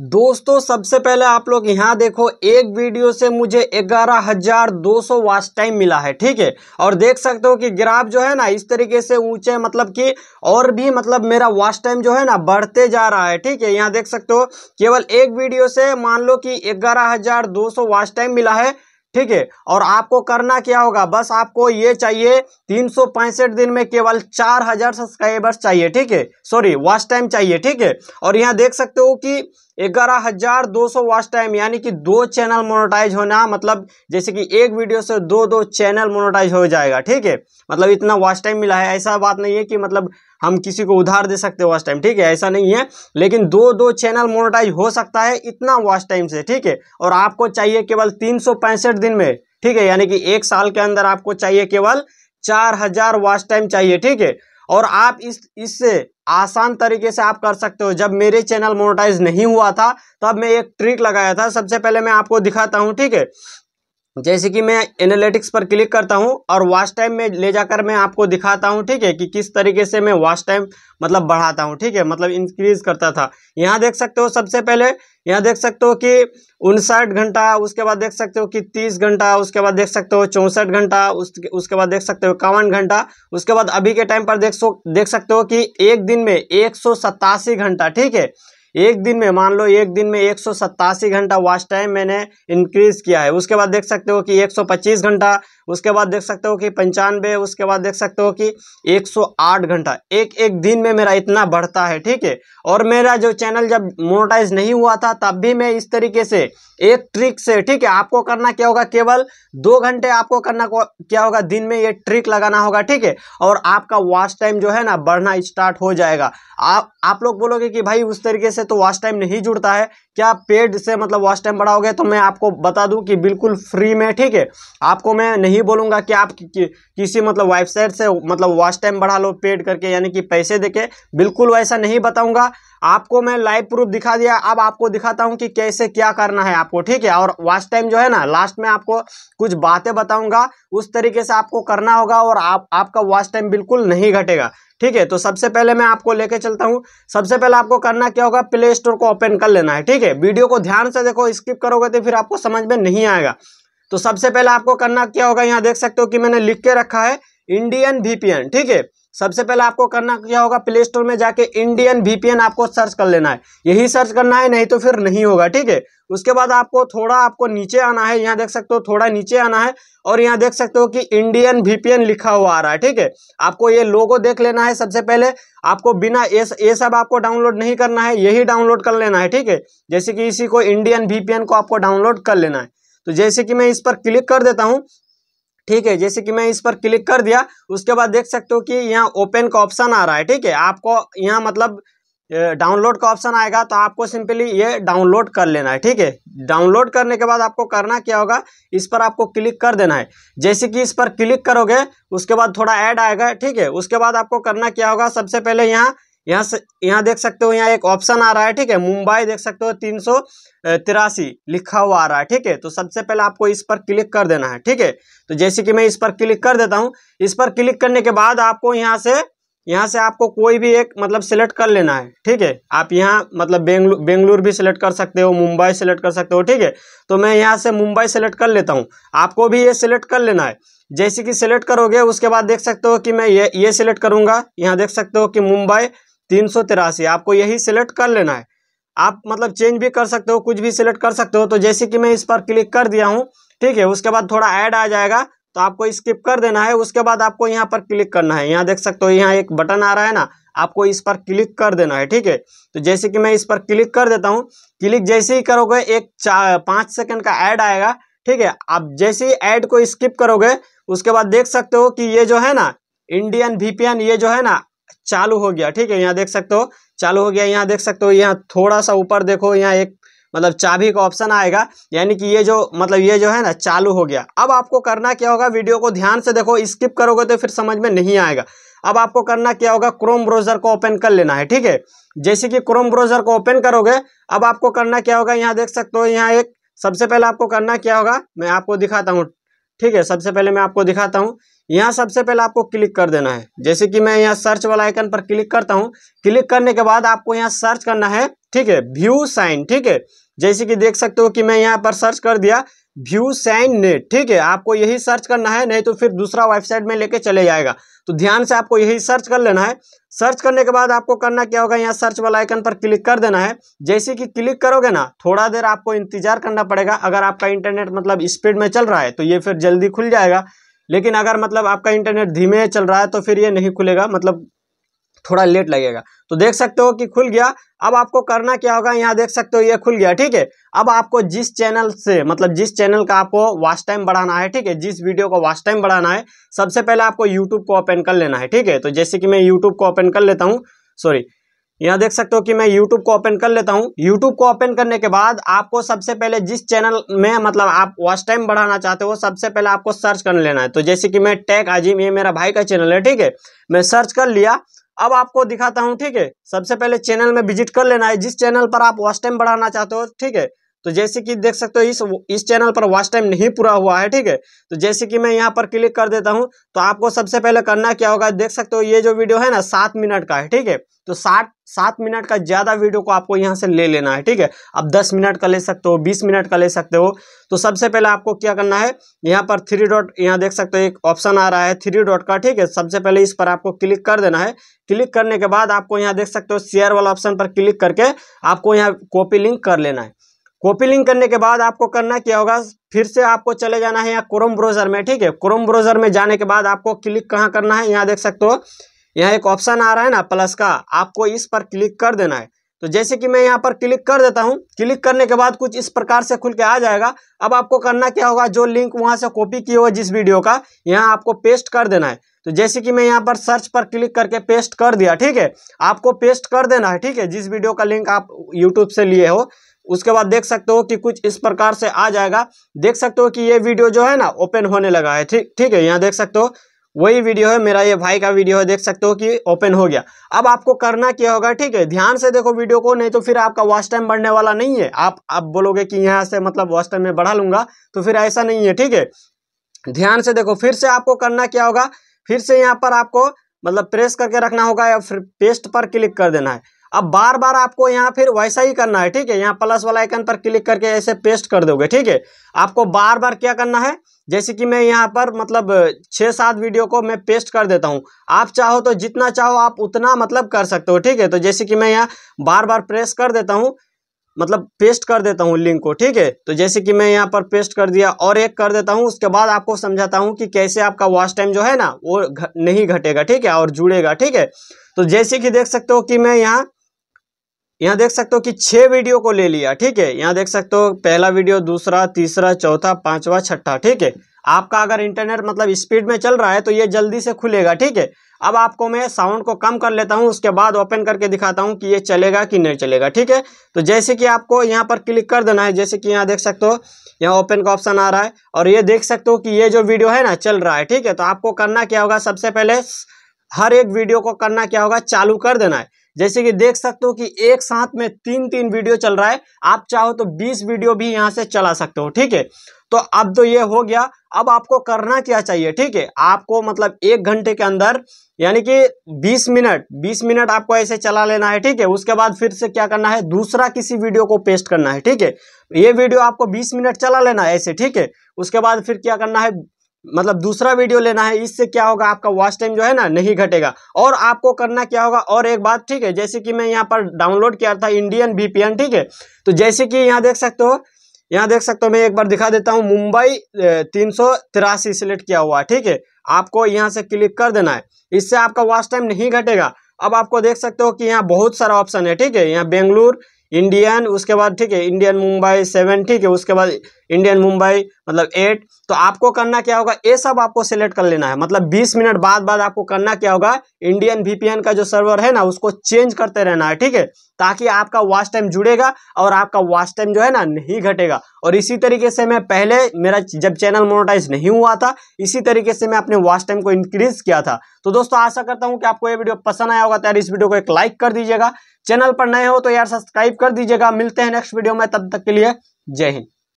दोस्तों सबसे पहले आप लोग यहाँ देखो एक वीडियो से मुझे ग्यारह हजार दो सौ वाच टाइम मिला है ठीक है और देख सकते हो कि ग्राफ जो है ना इस तरीके से ऊंचे मतलब कि और भी मतलब मेरा वाच टाइम जो है ना बढ़ते जा रहा है ठीक है यहाँ देख सकते हो केवल एक वीडियो से मान लो कि ग्यारह हजार दो सौ वाच टाइम मिला है ठीक है और आपको करना क्या होगा बस आपको ये चाहिए तीन दिन में केवल चार हजार सब्सक्राइबर्स चाहिए ठीक है सॉरी वॉच टाइम चाहिए ठीक है और यहाँ देख सकते हो कि ग्यारह हजार दो सौ वॉच टाइम यानी कि दो चैनल मोनोटाइज होना मतलब जैसे कि एक वीडियो से दो दो चैनल मोनोटाइज हो जाएगा ठीक है मतलब इतना वॉच टाइम मिला है ऐसा बात नहीं है कि मतलब हम किसी को उधार दे सकते हैं वॉच टाइम ठीक है ऐसा नहीं है लेकिन दो दो चैनल मोनोटाइज हो सकता है इतना वॉच टाइम से ठीक है और आपको चाहिए केवल तीन दिन में ठीक है यानी कि एक साल के अंदर आपको चाहिए केवल चार हजार वॉच टाइम चाहिए ठीक है और आप इस इससे आसान तरीके से आप कर सकते हो जब मेरे चैनल मोनेटाइज नहीं हुआ था तब मैं एक ट्रिक लगाया था सबसे पहले मैं आपको दिखाता हूँ ठीक है जैसे कि मैं एनालिटिक्स पर क्लिक करता हूं और वॉच टाइम में ले जाकर मैं आपको दिखाता हूं ठीक है कि किस तरीके से मैं वॉच टाइम मतलब बढ़ाता हूं ठीक है मतलब इंक्रीज करता था यहां देख सकते हो सबसे पहले यहाँ देख सकते हो कि उनसठ घंटा उसके बाद देख सकते हो कि तीस घंटा उसके बाद देख सकते हो चौंसठ घंटा उसके उसके बाद देख सकते हो इक्यावन घंटा उसके बाद अभी के टाइम पर देख सो देख सकते हो कि एक दिन में एक घंटा ठीक है एक दिन में मान लो एक दिन में एक घंटा वॉच टाइम मैंने इंक्रीज़ किया है उसके बाद देख सकते हो कि 125 घंटा उसके बाद देख सकते हो कि पंचानवे उसके बाद देख सकते हो कि 108 घंटा एक एक दिन में मेरा इतना बढ़ता है ठीक है और मेरा जो चैनल जब मोनोटाइज नहीं हुआ था तब भी मैं इस तरीके से एक ट्रिक से ठीक है आपको करना क्या होगा केवल दो घंटे आपको करना क्या होगा दिन में ये ट्रिक लगाना होगा ठीक है और आपका वॉच टाइम जो है ना बढ़ना स्टार्ट हो जाएगा आप आप लोग बोलोगे कि भाई उस तरीके से तो वॉच टाइम नहीं जुड़ता है क्या पेड से मतलब वॉच टाइम बढ़ा हो गया तो मैं आपको बता दूं कि बिल्कुल फ्री में ठीक है आपको मैं नहीं बोलूंगा कि आप कि, कि, किसी मतलब वेबसाइट से मतलब वॉच टाइम बढ़ा लो पेड करके यानी कि पैसे देके बिल्कुल वैसा नहीं बताऊँगा आपको मैं लाइव प्रूफ दिखा दिया अब आपको दिखाता हूँ कि कैसे क्या करना है आपको ठीक है और वॉच टाइम जो है ना लास्ट में आपको कुछ बातें बताऊँगा उस तरीके से आपको करना होगा और आप आपका वॉच टाइम बिल्कुल नहीं घटेगा ठीक है तो सबसे पहले मैं आपको लेके चलता हूँ सबसे पहले आपको करना क्या होगा प्ले स्टोर को ओपन कर लेना है ठीक है वीडियो को ध्यान से देखो स्किप करोगे तो फिर आपको समझ में नहीं आएगा तो सबसे पहले आपको करना क्या होगा यहाँ देख सकते हो कि मैंने लिख के रखा है इंडियन वीपीएन ठीक है सबसे पहले आपको करना क्या होगा प्ले स्टोर में जाके इंडियन वीपीएन आपको सर्च कर लेना है यही सर्च करना है नहीं तो फिर नहीं होगा ठीक है उसके बाद आपको थोड़ा आपको नीचे आना है यहाँ देख सकते हो थोड़ा नीचे आना है और यहाँ देख सकते हो कि इंडियन वीपीएन लिखा हुआ आ रहा है ठीक है आपको ये लोगो देख लेना है सबसे पहले आपको बिना ये ये सब आपको डाउनलोड नहीं करना है यही डाउनलोड कर लेना है ठीक है जैसे कि इसी को इंडियन वीपीएन को आपको डाउनलोड कर लेना है तो जैसे कि मैं इस पर क्लिक कर देता हूँ ठीक है जैसे कि मैं इस पर क्लिक कर दिया उसके बाद देख सकते हो कि यहाँ ओपन का ऑप्शन आ रहा है ठीक है आपको यहाँ मतलब डाउनलोड का ऑप्शन आएगा तो आपको सिंपली ये डाउनलोड कर लेना है ठीक है डाउनलोड करने के बाद आपको करना क्या होगा इस पर आपको क्लिक कर देना है जैसे कि इस पर क्लिक करोगे उसके बाद थोड़ा ऐड आएगा ठीक है उसके बाद आपको करना क्या होगा सबसे पहले यहाँ यहाँ से यहाँ देख सकते हो यहाँ एक ऑप्शन आ रहा है ठीक है मुंबई देख सकते हो तीन सौ तिरासी लिखा हुआ आ रहा है ठीक है तो सबसे पहले आपको इस पर क्लिक कर देना है ठीक है तो जैसे कि मैं इस पर क्लिक कर देता हूँ इस पर क्लिक करने के बाद आपको यहाँ से यहाँ से आपको कोई भी एक मतलब सिलेक्ट कर लेना है ठीक है आप यहाँ मतलब बेंगलुरु बेंगलुरु भी सिलेक्ट कर सकते हो मुंबई सेलेक्ट कर सकते हो ठीक है तो मैं यहाँ से मुंबई सेलेक्ट कर लेता हूँ आपको भी ये सिलेक्ट कर लेना है जैसे कि सिलेक्ट करोगे उसके बाद देख सकते हो कि मैं ये ये सिलेक्ट करूँगा यहाँ देख सकते हो कि मुंबई तीन सौ तिरासी आपको यही सिलेक्ट कर लेना है आप मतलब चेंज भी कर सकते हो कुछ भी सिलेक्ट कर सकते हो तो जैसे कि मैं इस पर क्लिक कर दिया हूँ ठीक है उसके बाद थोड़ा ऐड आ जाएगा तो आपको स्किप कर देना है उसके बाद आपको यहाँ पर क्लिक करना है यहाँ देख सकते हो यहाँ एक बटन आ रहा है ना आपको इस पर क्लिक कर देना है ठीक है तो जैसे कि मैं इस पर क्लिक कर देता हूँ क्लिक जैसे ही करोगे एक चार पाँच सेकेंड का ऐड आएगा ठीक है आप जैसे ही ऐड को स्किप करोगे उसके बाद देख सकते हो कि ये जो है ना इंडियन वीपीएन ये जो है ना चालू हो गया ठीक है यहाँ देख सकते हो चालू हो गया यहाँ देख सकते हो यहाँ थोड़ा सा ऊपर देखो यहाँ एक मतलब चाबी का ऑप्शन आएगा यानी कि ये जो मतलब ये जो है ना चालू हो गया अब आपको करना क्या होगा वीडियो को ध्यान से देखो स्किप करोगे तो फिर समझ में नहीं आएगा अब आपको करना क्या होगा क्रोम ब्राउजर को ओपन कर लेना है ठीक है जैसे कि क्रोम ब्राउजर को ओपन करोगे अब आपको करना क्या होगा यहाँ देख सकते हो यहाँ एक सबसे पहले आपको करना क्या होगा मैं आपको दिखाता हूँ ठीक है सबसे पहले मैं आपको दिखाता हूँ यहाँ सबसे पहले आपको क्लिक कर देना है जैसे कि मैं यहाँ सर्च वाला आइकन पर क्लिक करता हूँ क्लिक करने के बाद आपको यहाँ सर्च करना है ठीक है व्यू साइन ठीक है जैसे कि देख सकते हो कि मैं यहाँ पर सर्च कर दिया व्यू साइन नेट ठीक है आपको यही सर्च करना है नहीं तो फिर दूसरा वेबसाइट में लेके चले जाएगा तो ध्यान से आपको यही सर्च कर लेना है सर्च करने के बाद आपको करना क्या होगा यहाँ सर्च वाला आइकन पर क्लिक कर देना है जैसे कि क्लिक करोगे ना थोड़ा देर आपको इंतजार करना पड़ेगा अगर आपका इंटरनेट मतलब स्पीड में चल रहा है तो ये फिर जल्दी खुल जाएगा लेकिन अगर मतलब आपका इंटरनेट धीमे चल रहा है तो फिर ये नहीं खुलेगा मतलब थोड़ा लेट लगेगा तो देख सकते हो कि खुल गया अब आपको करना क्या होगा यहाँ देख सकते हो ये खुल गया ठीक है अब आपको जिस चैनल से मतलब जिस चैनल का आपको वॉच टाइम बढ़ाना है ठीक है जिस वीडियो को वॉच टाइम बढ़ाना है सबसे पहले आपको यूट्यूब को ओपन कर लेना है ठीक है तो जैसे कि मैं यूट्यूब को ओपन कर लेता हूँ सॉरी यहाँ देख सकते हो कि मैं YouTube को ओपन कर लेता हूँ YouTube को ओपन करने के बाद आपको सबसे पहले जिस चैनल में मतलब आप वॉच टाइम बढ़ाना चाहते हो सबसे पहले आपको सर्च कर लेना है तो जैसे कि मैं टेक अजीम ये मेरा भाई का चैनल है ठीक है मैं सर्च कर लिया अब आपको दिखाता हूँ ठीक है सबसे पहले चैनल में विजिट कर लेना है जिस चैनल पर आप वॉच टाइम बढ़ाना चाहते हो ठीक है तो जैसे कि देख सकते हो इस इस चैनल पर वॉच टाइम नहीं पूरा हुआ है ठीक है तो जैसे कि मैं यहाँ पर क्लिक कर देता हूँ तो आपको सबसे पहले करना क्या होगा देख सकते हो ये जो वीडियो है ना सात मिनट का है ठीक है तो साठ सात मिनट का ज़्यादा वीडियो को आपको यहाँ से ले लेना है ठीक है आप दस मिनट का ले सकते हो बीस मिनट का ले सकते हो तो सबसे पहले आपको क्या करना है यहाँ पर थ्री डॉट यहाँ देख सकते हो एक ऑप्शन आ रहा है थ्री डॉट का ठीक है सबसे पहले इस पर आपको क्लिक कर देना है क्लिक करने के बाद आपको यहाँ देख सकते हो शेयर वाला ऑप्शन पर क्लिक करके आपको यहाँ कॉपी लिंक कर लेना है कॉपी लिंक करने के बाद आपको करना क्या होगा फिर से आपको चले जाना है यहाँ क्रोम ब्राउजर में ठीक है क्रोम ब्राउजर में जाने के बाद आपको क्लिक कहाँ करना है यहाँ देख सकते हो यहाँ एक ऑप्शन आ रहा है ना प्लस का आपको इस पर क्लिक कर देना है तो जैसे कि मैं यहाँ पर क्लिक कर देता हूँ क्लिक करने के बाद कुछ इस प्रकार से खुल के आ जाएगा अब आपको करना क्या होगा जो लिंक वहाँ से कॉपी किया हुआ जिस वीडियो का यहाँ आपको पेस्ट कर देना है तो जैसे कि मैं यहाँ पर सर्च पर क्लिक करके पेस्ट कर दिया ठीक है आपको पेस्ट कर देना है ठीक है जिस वीडियो का लिंक आप यूट्यूब से लिए हो उसके बाद देख सकते हो कि कुछ इस प्रकार से आ जाएगा देख सकते हो कि ये वीडियो जो है ना ओपन होने लगा है ठीक ठीक है यहाँ देख सकते हो वही वीडियो है मेरा ये भाई का वीडियो है देख सकते हो कि ओपन हो गया अब आपको करना क्या होगा ठीक है ध्यान से देखो वीडियो को नहीं तो फिर आपका वॉच टाइम बढ़ने वाला नहीं है आप आप बोलोगे कि यहाँ से मतलब वॉच टाइम में बढ़ा लूंगा तो फिर ऐसा नहीं है ठीक है ध्यान से देखो फिर से आपको करना क्या होगा फिर से यहाँ पर आपको मतलब प्रेस करके रखना होगा या फिर पेस्ट पर क्लिक कर देना है अब बार बार आपको यहाँ फिर वैसा ही करना है ठीक है यहाँ प्लस वाला आइकन पर क्लिक करके ऐसे पेस्ट कर दोगे ठीक है आपको बार बार क्या करना है जैसे कि मैं यहाँ पर मतलब छः सात वीडियो को मैं पेस्ट कर देता हूँ आप चाहो तो जितना चाहो आप उतना मतलब कर सकते हो ठीक है तो जैसे कि मैं यहाँ बार बार प्रेस कर देता हूँ मतलब पेस्ट कर देता हूँ लिंक को ठीक है तो जैसे कि मैं यहाँ पर पेस्ट कर दिया और एक कर देता हूँ उसके बाद आपको समझाता हूँ कि कैसे आपका वॉच टाइम जो है ना वो नहीं घटेगा ठीक है और जुड़ेगा ठीक है तो जैसे कि देख सकते हो कि मैं यहाँ यहाँ देख सकते हो कि छः वीडियो को ले लिया ठीक है यहाँ देख सकते हो पहला वीडियो दूसरा तीसरा चौथा पांचवा छठा ठीक है आपका अगर इंटरनेट मतलब स्पीड में चल रहा है तो ये जल्दी से खुलेगा ठीक है अब आपको मैं साउंड को कम कर लेता हूँ उसके बाद ओपन करके दिखाता हूँ कि ये चलेगा कि नहीं चलेगा ठीक है तो जैसे कि आपको यहाँ पर क्लिक कर देना है जैसे कि यहाँ देख सकते हो यहाँ ओपन का ऑप्शन आ रहा है और ये देख सकते हो कि ये जो वीडियो है ना चल रहा है ठीक है तो आपको करना क्या होगा सबसे पहले हर एक वीडियो को करना क्या होगा चालू कर देना है जैसे कि देख सकते हो कि एक साथ में तीन तीन वीडियो चल रहा है आप चाहो तो बीस वीडियो भी यहाँ से चला सकते हो ठीक है तो अब तो ये हो गया अब आपको करना क्या चाहिए ठीक है आपको मतलब एक घंटे के अंदर यानी कि 20 मिनट 20 मिनट आपको ऐसे चला लेना है ठीक है उसके बाद फिर से क्या करना है दूसरा किसी वीडियो को पेस्ट करना है ठीक है ये वीडियो आपको 20 मिनट चला लेना है ऐसे ठीक है उसके बाद फिर क्या करना है मतलब दूसरा वीडियो लेना है इससे क्या होगा आपका वॉच टाइम जो है ना नहीं घटेगा और आपको करना क्या होगा और एक बात ठीक है जैसे कि मैं यहाँ पर डाउनलोड किया था इंडियन वीपीएन ठीक है तो जैसे कि यहाँ देख सकते हो यहाँ देख सकते हो मैं एक बार दिखा देता हूँ मुंबई तीन सिलेक्ट किया हुआ है ठीक है आपको यहाँ से क्लिक कर देना है इससे आपका वॉच टाइम नहीं घटेगा अब आपको देख सकते हो कि यहाँ बहुत सारा ऑप्शन है ठीक है यहाँ बेंगलुरु इंडियन उसके बाद ठीक है इंडियन मुंबई सेवन ठीक है उसके बाद इंडियन मुंबई मतलब एट तो आपको करना क्या होगा ये सब आपको सेलेक्ट कर लेना है मतलब बीस मिनट बाद बाद आपको करना क्या होगा इंडियन वीपीएन का जो सर्वर है ना उसको चेंज करते रहना है ठीक है ताकि आपका वॉच टाइम जुड़ेगा और आपका वॉच टाइम जो है ना नहीं घटेगा और इसी तरीके से मैं पहले मेरा जब चैनल मोनोटाइज नहीं हुआ था इसी तरीके से मैं अपने वॉच टाइम को इंक्रीज किया था तो दोस्तों आशा करता हूँ कि आपको ये वीडियो पसंद आया होगा तो यार इस वीडियो को एक लाइक कर दीजिएगा चैनल पर नए हो तो यार सब्सक्राइब कर दीजिएगा मिलते हैं नेक्स्ट वीडियो में तब तक के लिए जय हिंद